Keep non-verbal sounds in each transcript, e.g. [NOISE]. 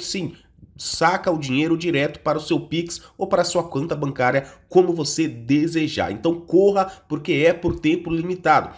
sim saca o dinheiro direto para o seu Pix ou para a sua conta bancária, como você desejar. Então corra, porque é por tempo limitado.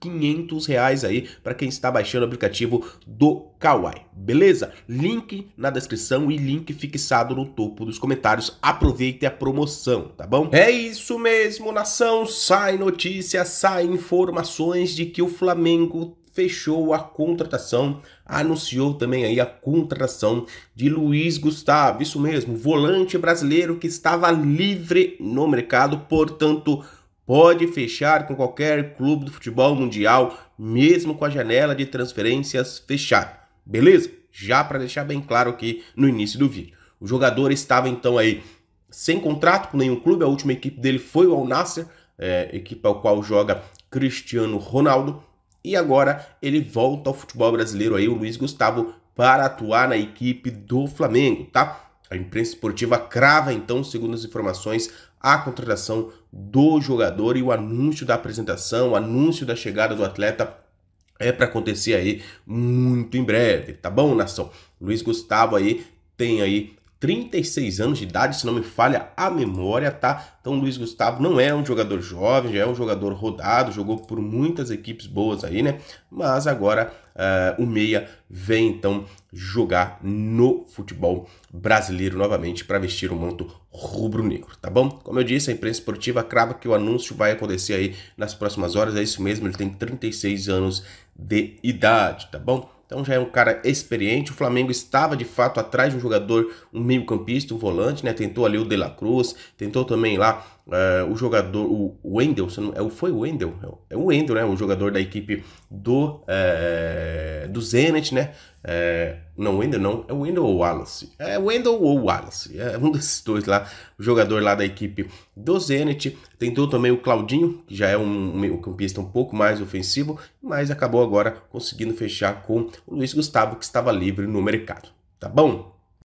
500 reais aí para quem está baixando o aplicativo do Kawai, beleza? Link na descrição e link fixado no topo dos comentários. Aproveite a promoção, tá bom? É isso mesmo, nação! Sai notícias, sai informações de que o Flamengo fechou a contratação, anunciou também aí a contratação de Luiz Gustavo, isso mesmo, volante brasileiro que estava livre no mercado, portanto, pode fechar com qualquer clube do futebol mundial, mesmo com a janela de transferências fechada. Beleza? Já para deixar bem claro aqui no início do vídeo. O jogador estava então aí sem contrato com nenhum clube, a última equipe dele foi o Al Nasser, é, equipe ao qual joga Cristiano Ronaldo, e agora ele volta ao futebol brasileiro aí, o Luiz Gustavo, para atuar na equipe do Flamengo, tá? A imprensa esportiva crava então, segundo as informações, a contratação do jogador e o anúncio da apresentação, o anúncio da chegada do atleta é para acontecer aí muito em breve, tá bom, nação? Luiz Gustavo aí tem aí 36 anos de idade, se não me falha a memória, tá? Então Luiz Gustavo não é um jogador jovem, já é um jogador rodado, jogou por muitas equipes boas aí, né? Mas agora uh, o Meia vem então jogar no futebol brasileiro novamente para vestir o manto rubro-negro, tá bom? Como eu disse, a imprensa esportiva crava que o anúncio vai acontecer aí nas próximas horas, é isso mesmo, ele tem 36 anos de idade, tá bom? Então já é um cara experiente. O Flamengo estava de fato atrás de um jogador, um meio-campista, um volante, né? Tentou ali o De La Cruz, tentou também lá Uh, o jogador, o Wendel, não, é foi o Wendel, é o Wendel, né, o jogador da equipe do, é, é do Zenit, né, não, Wendel não, é o Wendel ou Wallace, é Wendel ou Wallace, é um [LAUGHS] desses dois lá, o jogador lá da equipe do Zenit, tentou também o Claudinho, que já é um meio um campista um pouco mais ofensivo, mas acabou agora conseguindo fechar com o Luiz Gustavo, que estava livre no mercado, tá bom?